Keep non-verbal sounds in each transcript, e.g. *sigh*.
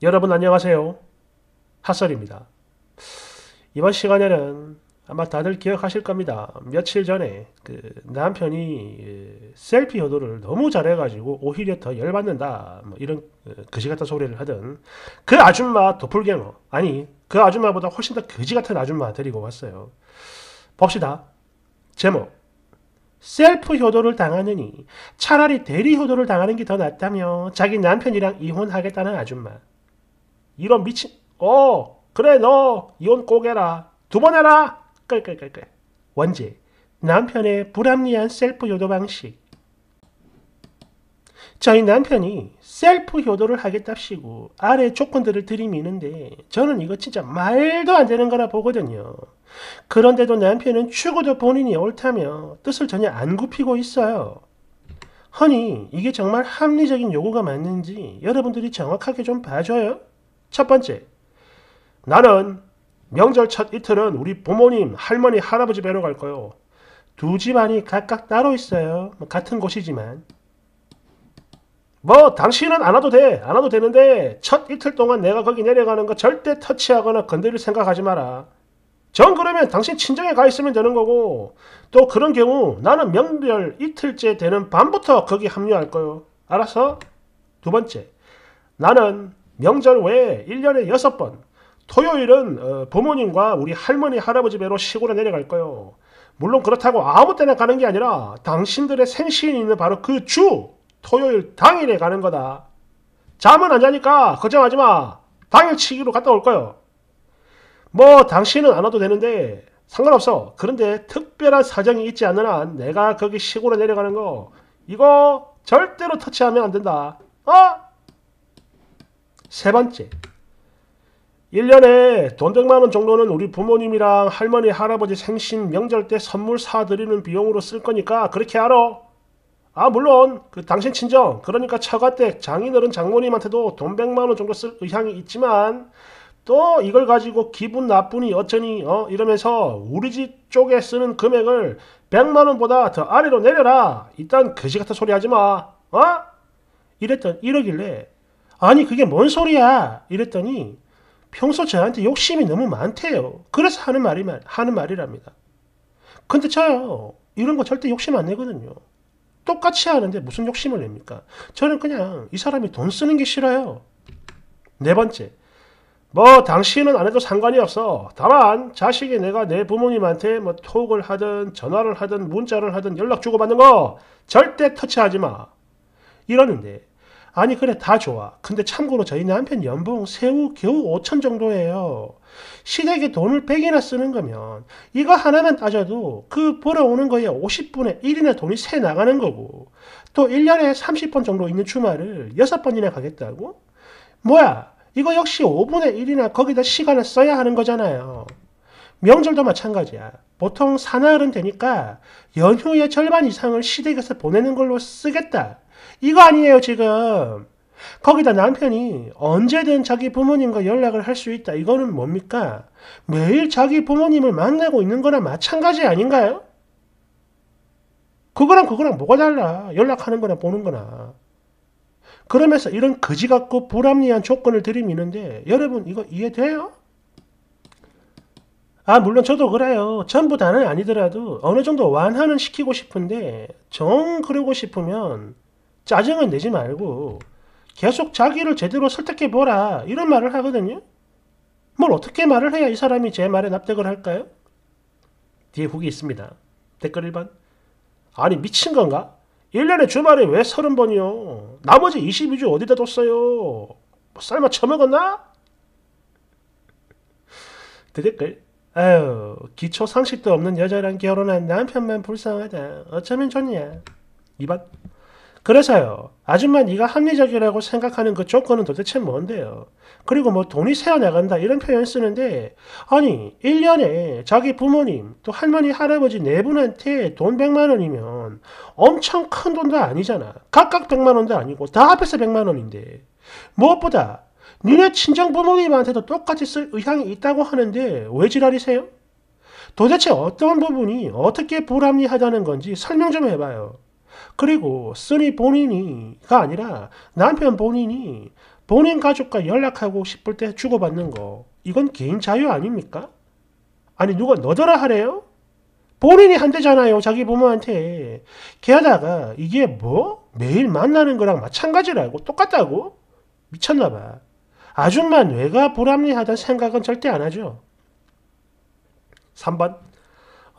여러분 안녕하세요. 핫설입니다. 이번 시간에는 아마 다들 기억하실 겁니다. 며칠 전에 그 남편이 예, 셀피 효도를 너무 잘해가지고 오히려 더 열받는다. 뭐 이런 어, 거지 같은 소리를 하던 그 아줌마 도플갱어 아니 그 아줌마보다 훨씬 더 거지 같은 아줌마 데리고 왔어요. 봅시다. 제목 셀프 효도를 당하느니 차라리 대리 효도를 당하는 게 더 낫다며 자기 남편이랑 이혼하겠다는 아줌마. 이런 미친 어 그래 너 이혼 꼭 해라 두 번 해라 끌끌끌끌 원제 남편의 불합리한 셀프 효도 방식 저희 남편이 셀프 효도를 하겠답시고 아래 조건들을 들이미는데 저는 이거 진짜 말도 안 되는 거라 보거든요. 그런데도 남편은 최고도 본인이 옳다며 뜻을 전혀 안 굽히고 있어요. 허니 이게 정말 합리적인 요구가 맞는지 여러분들이 정확하게 좀 봐줘요. 첫 번째, 나는 명절 첫 이틀은 우리 부모님, 할머니, 할아버지 뵈러 갈 거요. 두 집안이 각각 따로 있어요. 뭐 같은 곳이지만. 뭐 당신은 안 와도 돼. 안 와도 되는데 첫 이틀 동안 내가 거기 내려가는 거 절대 터치하거나 건드릴 생각하지 마라. 전 그러면 당신 친정에 가 있으면 되는 거고 또 그런 경우 나는 명절 이틀째 되는 밤부터 거기 합류할 거요. 알았어? 두 번째. 나는 명절 외에 1년에 6번 토요일은 어, 부모님과 우리 할머니 할아버지 배로 시골에 내려갈 거요. 물론 그렇다고 아무 때나 가는 게 아니라 당신들의 생신이 있는 바로 그 주 토요일 당일에 가는 거다. 잠은 안 자니까 걱정하지 마. 당일치기로 갔다 올 거요. 뭐 당신은 안 와도 되는데 상관없어. 그런데 특별한 사정이 있지 않는 한 내가 거기 시골에 내려가는 거 이거 절대로 터치하면 안 된다. 어? 세 번째, 1년에 돈 100만원 정도는 우리 부모님이랑 할머니, 할아버지 생신 명절 때 선물 사드리는 비용으로 쓸 거니까 그렇게 알아. 아 물론 그 당신 친정 그러니까 처가댁 장인어른 장모님한테도 돈 100만원 정도 쓸 의향이 있지만 또 이걸 가지고 기분 나쁘니 어쩌니 어 이러면서 우리 집 쪽에 쓰는 금액을 100만원보다 더 아래로 내려라 일단 그지 같은 소리 하지마 어? 이랬던 이러길래 아니 그게 뭔 소리야 이랬더니 평소 저한테 욕심이 너무 많대요. 그래서 하는 말이 하는 말이랍니다. 근데 저요 이런 거 절대 욕심 안 내거든요. 똑같이 하는데 무슨 욕심을 냅니까? 저는 그냥 이 사람이 돈 쓰는 게 싫어요. 네 번째. 뭐 당신은 안 해도 상관이 없어. 다만 자식이 내가 내 부모님한테 뭐 톡을 하든 전화를 하든 문자를 하든 연락 주고받는 거 절대 터치하지 마. 이러는데 아니 그래 다 좋아. 근데 참고로 저희 남편 연봉 세후 겨우 5천 정도예요. 시댁에 돈을 100이나 쓰는 거면 이거 하나만 따져도 그 보러 오는 거에 50분에 1이나 돈이 새 나가는 거고 또 1년에 30번 정도 있는 주말을 6번이나 가겠다고? 뭐야 이거 역시 5분의 1이나 거기다 시간을 써야 하는 거잖아요. 명절도 마찬가지야. 보통 사나흘은 되니까 연휴의 절반 이상을 시댁에서 보내는 걸로 쓰겠다. 이거 아니에요 지금. 거기다 남편이 언제든 자기 부모님과 연락을 할 수 있다. 이거는 뭡니까? 매일 자기 부모님을 만나고 있는 거나 마찬가지 아닌가요? 그거랑 그거랑 뭐가 달라. 연락하는 거나 보는 거나. 그러면서 이런 거지 같고 불합리한 조건을 들이미는데 여러분 이거 이해돼요? 아 물론 저도 그래요. 전부 다는 아니더라도 어느 정도 완화는 시키고 싶은데 정 그러고 싶으면 짜증은 내지 말고 계속 자기를 제대로 설득해보라 이런 말을 하거든요. 뭘 어떻게 말을 해야 이 사람이 제 말에 납득을 할까요? 뒤에 후기 있습니다. 댓글 1번 아니 미친 건가? 1년에 주말에 왜 30번이요? 나머지 22주 어디다 뒀어요? 뭐 삶아 처먹었나? 그 댓글 아유 기초 상식도 없는 여자랑 결혼한 남편만 불쌍하다 어쩌면 좋냐 2번 그래서요. 아줌마 네가 합리적이라고 생각하는 그 조건은 도대체 뭔데요? 그리고 뭐 돈이 새어나간다 이런 표현 쓰는데 아니 1년에 자기 부모님 또 할머니 할아버지 네 분한테 돈 100만 원이면 엄청 큰 돈도 아니잖아. 각각 100만 원도 아니고 다 합해서 100만 원인데 무엇보다 니네 친정 부모님한테도 똑같이 쓸 의향이 있다고 하는데 왜 지랄이세요? 도대체 어떤 부분이 어떻게 불합리하다는 건지 설명 좀 해봐요. 그리고 쓰리 본인이가 아니라 남편 본인이 본인 가족과 연락하고 싶을 때 주고받는 거 이건 개인 자유 아닙니까? 아니 누가 너더라 하래요? 본인이 한대잖아요 자기 부모한테 게다가 이게 뭐? 매일 만나는 거랑 마찬가지라고 똑같다고? 미쳤나봐 아줌마 뇌가 불합리하다 생각은 절대 안 하죠 3번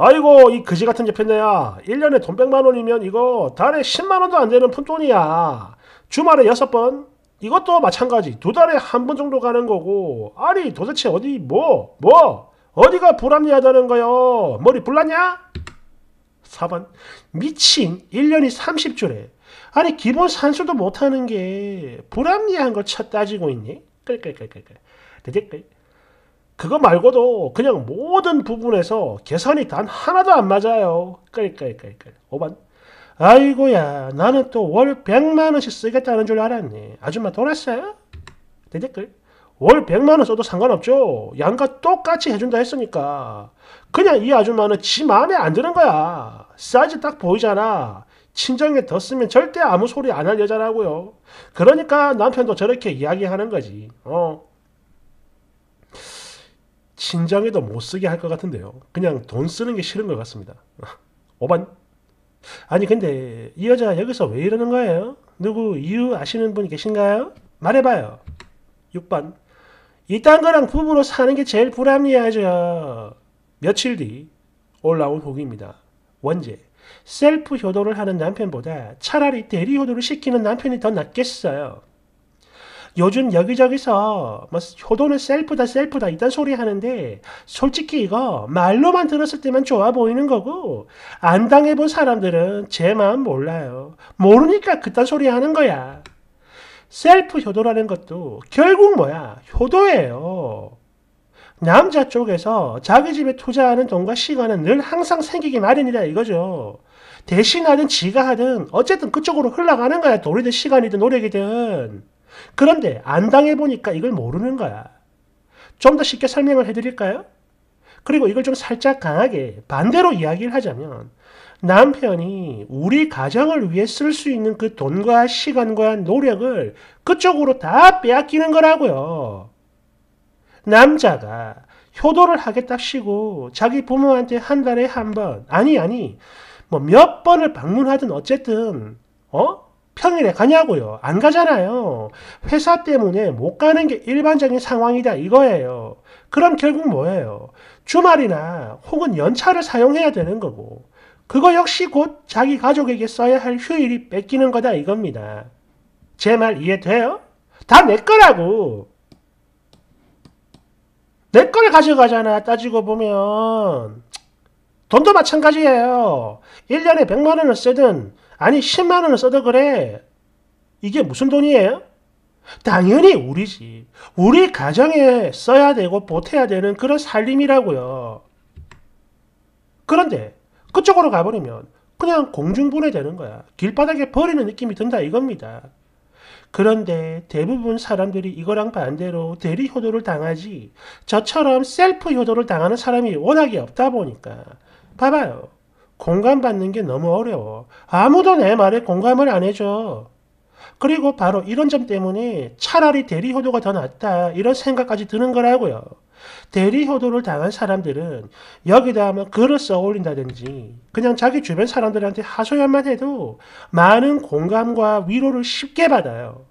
아이고 이 그지 같은 개편네야 1년에 돈 100만원이면 이거 달에 10만원도 안되는 푼돈이야 주말에 6번 이것도 마찬가지 두 달에 한 번 정도 가는 거고 아니 도대체 어디 뭐뭐 뭐? 어디가 불합리하다는 거요 머리 불났냐? 4번 미친 1년이 30주래 아니 기본 산수도 못하는 게 불합리한 걸 쳐 따지고 있니? 끌끌끌끌끌 대댓글 그거 말고도 그냥 모든 부분에서 계산이단 하나도 안 맞아요. 그러니까, 5번. 아이고야, 나는 또 월 100만원씩 쓰겠다는 줄 알았네. 아줌마 돌았어요? 대댓글. 월 100만원 써도 상관없죠. 양가 똑같이 해준다 했으니까. 그냥 이 아줌마는 지 마음에 안 드는 거야. 싸지 딱 보이잖아. 친정에 더 쓰면 절대 아무 소리 안 할 여자라고요. 그러니까 남편도 저렇게 이야기하는 거지. 어, 신정에도못 쓰게 할 것 같은데요. 그냥 돈 쓰는 게 싫은 것 같습니다. 5번. *laughs* 아니 근데 이 여자 여기서 왜 이러는 거예요? 누구 이유 아시는 분 계신가요? 말해봐요. 6번. 이딴 거랑 부부로 사는 게 제일 불합리하죠. 며칠 뒤 올라온 후기입니다. 원제. 셀프 효도를 하는 남편보다 차라리 대리 효도를 시키는 남편이 더 낫겠어요. 요즘 여기저기서 뭐 효도는 셀프다 셀프다 이딴 소리 하는데 솔직히 이거 말로만 들었을 때만 좋아 보이는 거고 안 당해본 사람들은 제 마음 몰라요. 모르니까 그딴 소리 하는 거야. 셀프 효도라는 것도 결국 뭐야? 효도예요. 남자 쪽에서 자기 집에 투자하는 돈과 시간은 늘 항상 생기기 마련이다 이거죠. 대신 하든 지가 하든 어쨌든 그쪽으로 흘러가는 거야. 돈이든 시간이든 노력이든. 그런데 안 당해보니까 이걸 모르는 거야. 좀 더 쉽게 설명을 해드릴까요? 그리고 이걸 좀 살짝 강하게 반대로 이야기를 하자면 남편이 우리 가정을 위해 쓸 수 있는 그 돈과 시간과 노력을 그쪽으로 다 빼앗기는 거라고요. 남자가 효도를 하겠답시고 자기 부모한테 한 달에 한 번, 아니, 아니, 뭐 몇 번을 방문하든 어쨌든, 어? 평일에 가냐고요. 안 가잖아요. 회사 때문에 못 가는 게 일반적인 상황이다 이거예요. 그럼 결국 뭐예요? 주말이나 혹은 연차를 사용해야 되는 거고 그거 역시 곧 자기 가족에게 써야 할 휴일이 뺏기는 거다 이겁니다. 제 말 이해돼요? 다 내 거라고! 내 걸 가져가잖아 따지고 보면 돈도 마찬가지예요. 1년에 100만 원을 쓰든 아니 10만 원을 써도 그래. 이게 무슨 돈이에요? 당연히 우리 집, 우리 가정에 써야 되고 보태야 되는 그런 살림이라고요. 그런데 그쪽으로 가버리면 그냥 공중분해되는 거야. 길바닥에 버리는 느낌이 든다 이겁니다. 그런데 대부분 사람들이 이거랑 반대로 대리 효도를 당하지 저처럼 셀프 효도를 당하는 사람이 워낙에 없다 보니까 봐봐요. 공감받는 게 너무 어려워. 아무도 내 말에 공감을 안 해줘. 그리고 바로 이런 점 때문에 차라리 대리효도가 더 낫다 이런 생각까지 드는 거라고요. 대리효도를 당한 사람들은 여기다 하면 글을 써 올린다든지 그냥 자기 주변 사람들한테 하소연만 해도 많은 공감과 위로를 쉽게 받아요.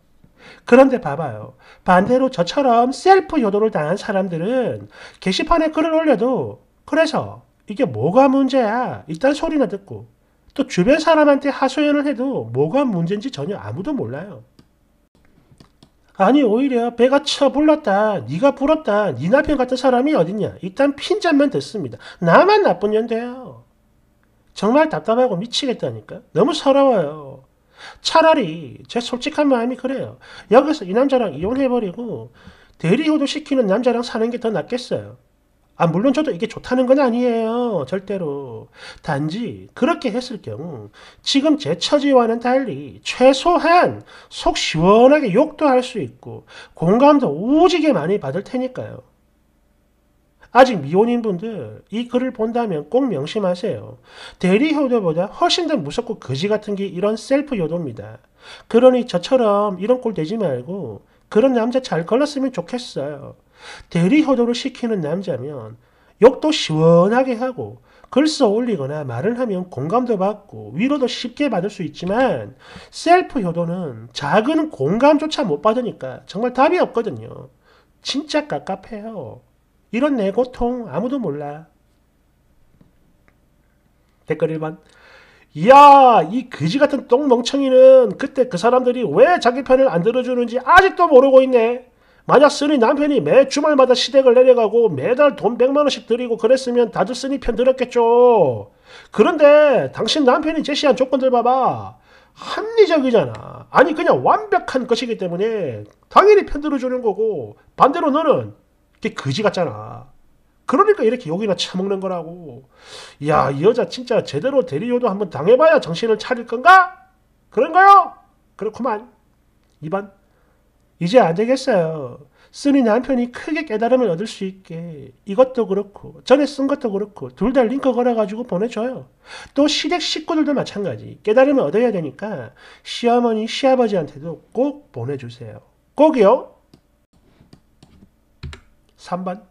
그런데 봐봐요. 반대로 저처럼 셀프 효도를 당한 사람들은 게시판에 글을 올려도 그래서 이게 뭐가 문제야? 일단 소리나 듣고 또 주변 사람한테 하소연을 해도 뭐가 문제인지 전혀 아무도 몰라요. 아니 오히려 배가 쳐 불렀다 네가 부럽다 네 남편 같은 사람이 어딨냐 일단 핀잔만 듣습니다 나만 나쁜 년대요 정말 답답하고 미치겠다니까 너무 서러워요 차라리 제 솔직한 마음이 그래요 여기서 이 남자랑 이혼해버리고 대리효도 시키는 남자랑 사는 게 더 낫겠어요 아, 물론 저도 이게 좋다는 건 아니에요. 절대로. 단지 그렇게 했을 경우 지금 제 처지와는 달리 최소한 속 시원하게 욕도 할 수 있고 공감도 오지게 많이 받을 테니까요. 아직 미혼인 분들 이 글을 본다면 꼭 명심하세요. 대리 효도보다 훨씬 더 무섭고 거지 같은 게 이런 셀프 효도입니다. 그러니 저처럼 이런 꼴 되지 말고 그런 남자 잘 걸렀으면 좋겠어요. 대리 효도를 시키는 남자면 욕도 시원하게 하고 글 써 올리거나 말을 하면 공감도 받고 위로도 쉽게 받을 수 있지만 셀프 효도는 작은 공감조차 못 받으니까 정말 답이 없거든요. 진짜 깝깝해요. 이런 내 고통 아무도 몰라. 댓글 1번 이야 이 그지 같은 똥멍청이는 그때 그 사람들이 왜 자기 편을 안 들어주는지 아직도 모르고 있네. 만약 쓰니 남편이 매 주말마다 시댁을 내려가고 매달 돈 100만원씩 드리고 그랬으면 다들 쓰니 편 들었겠죠. 그런데 당신 남편이 제시한 조건들 봐봐. 합리적이잖아. 아니 그냥 완벽한 것이기 때문에 당연히 편 들어주는 거고 반대로 너는 그게 거지 같잖아. 그러니까 이렇게 욕이나 처먹는 거라고. 야, 이 여자 진짜 제대로 대리요도 한번 당해봐야 정신을 차릴 건가? 그런가요? 그렇구만. 2번. 이제 안 되겠어요. 쓰니 남편이 크게 깨달음을 얻을 수 있게 이것도 그렇고 전에 쓴 것도 그렇고 둘 다 링크 걸어가지고 보내줘요. 또 시댁 식구들도 마찬가지 깨달음을 얻어야 되니까 시어머니 시아버지한테도 꼭 보내주세요. 꼭이요. 3번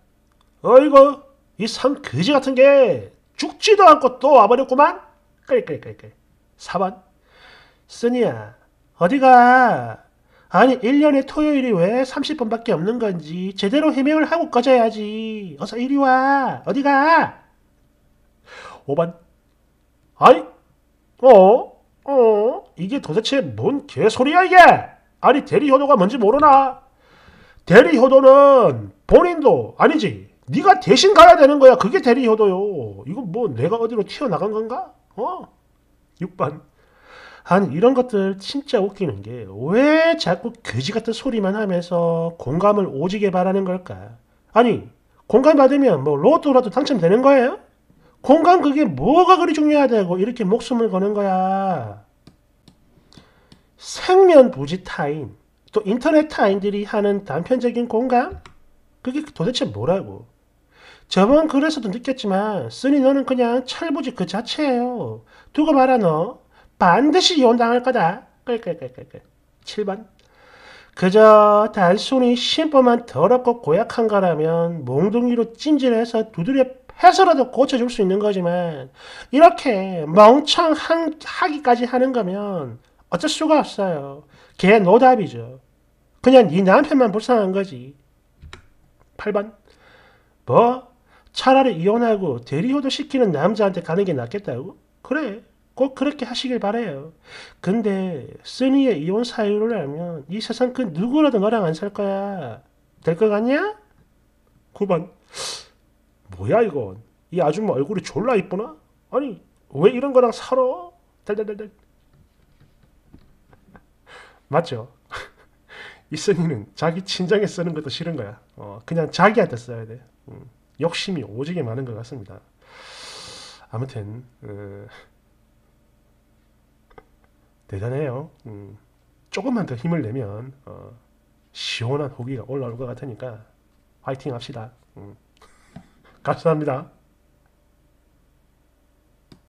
어이구 이삼 그지 같은 게 죽지도 않고 또 와버렸구만. 끌끌끌끌 4번 쓰니야 어디가 아니 1년에 토요일이 왜 30번밖에 없는 건지 제대로 해명을 하고 꺼져야지. 어서 이리 와. 어디 가? 5번 아니 어? 어? 이게 도대체 뭔 개소리야 이게? 아니 대리효도가 뭔지 모르나? 대리효도는 본인도 아니지 네가 대신 가야 되는 거야 그게 대리효도요 이건 뭐 내가 어디로 튀어나간 건가? 어? 6번 아니 이런 것들 진짜 웃기는 게 왜 자꾸 거지 같은 소리만 하면서 공감을 오지게 바라는 걸까? 아니 공감 받으면 뭐 로또라도 당첨되는 거예요? 공감 그게 뭐가 그리 중요하다고 이렇게 목숨을 거는 거야. 생면부지 타인 또 인터넷 타인들이 하는 단편적인 공감? 그게 도대체 뭐라고? 저번 글에서도 느꼈지만 쓰니 너는 그냥 철부지 그 자체예요. 두고 봐라 너. 반드시 이혼당할 거다. 끌끌끌끌끌. 7번. 그저 단순히 심보만 더럽고 고약한 거라면 몽둥이로 찜질해서 두드려 해서라도 고쳐줄 수 있는 거지만 이렇게 멍청하기까지 하는 거면 어쩔 수가 없어요. 걔 노답이죠. 그냥 네 남편만 불쌍한 거지. 8번 뭐? 차라리 이혼하고 대리효도 시키는 남자한테 가는 게 낫겠다고? 그래 꼭 그렇게 하시길 바래요. 근데 쓰니의 이혼 사유를 알면 이 세상 그 누구라도 너랑 안 살 거야. 될 것 같냐? 9번 뭐야 이건 이 아줌마 얼굴이 졸라 이쁘나? 아니 왜 이런 거랑 살아? 달달달달 맞죠? *laughs* 이 쓰니는 자기 친정에 쓰는 것도 싫은 거야. 어, 그냥 자기한테 써야 돼. 음, 욕심이 오지게 많은 것 같습니다. 아무튼 음, 대단해요. 음, 조금만 더 힘을 내면 어, 시원한 호기가 올라올 것 같으니까 화이팅 합시다. 음, 감사합니다.